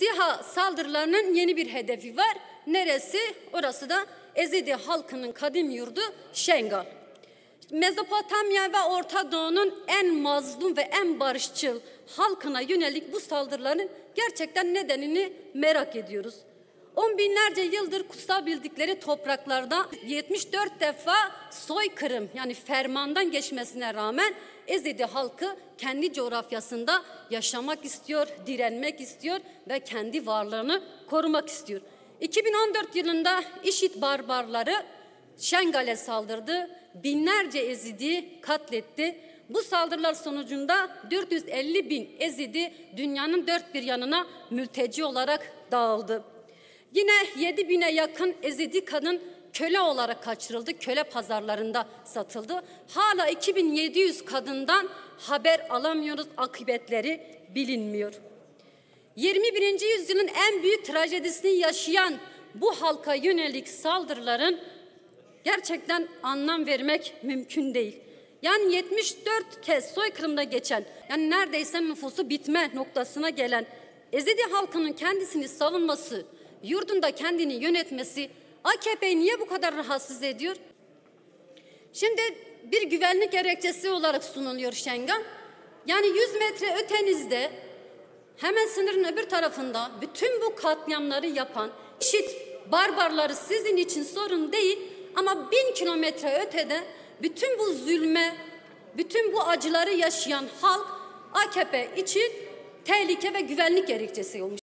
SİHA saldırılarının yeni bir hedefi var. Neresi? Orası da Ezidi halkının kadim yurdu Şengal. Mezopotamya ve Orta Doğu'nun en mazlum ve en barışçıl halkına yönelik bu saldırıların gerçekten nedenini merak ediyoruz. On binlerce yıldır kutsal bildikleri topraklarda 74 defa soykırım yani fermandan geçmesine rağmen Ezidi halkı kendi coğrafyasında yaşamak istiyor, direnmek istiyor ve kendi varlığını korumak istiyor. 2014 yılında işit barbarları Şengal'e saldırdı. Binlerce Ezidi katletti. Bu saldırılar sonucunda 450 bin Ezidi dünyanın dört bir yanına mülteci olarak dağıldı. Yine 7 bine yakın Ezidi kadın köle olarak kaçırıldı, köle pazarlarında satıldı. Hala 2700 kadından haber alamıyoruz, akıbetleri bilinmiyor. 21. yüzyılın en büyük trajedisini yaşayan bu halka yönelik saldırıların gerçekten anlam vermek mümkün değil. Yani 74 kez soykırımda geçen, yani neredeyse nüfusu bitme noktasına gelen Ezidi halkının kendisini savunması, yurdunda kendini yönetmesi AKP'yi niye bu kadar rahatsız ediyor? Şimdi bir güvenlik gerekçesi olarak sunuluyor Şengen. Yani 100 metre ötenizde hemen sınırın öbür tarafında bütün bu katliamları yapan işit barbarları sizin için sorun değil ama bin kilometre ötede bütün bu zulme, bütün bu acıları yaşayan halk AKP için tehlike ve güvenlik gerekçesi olmuş.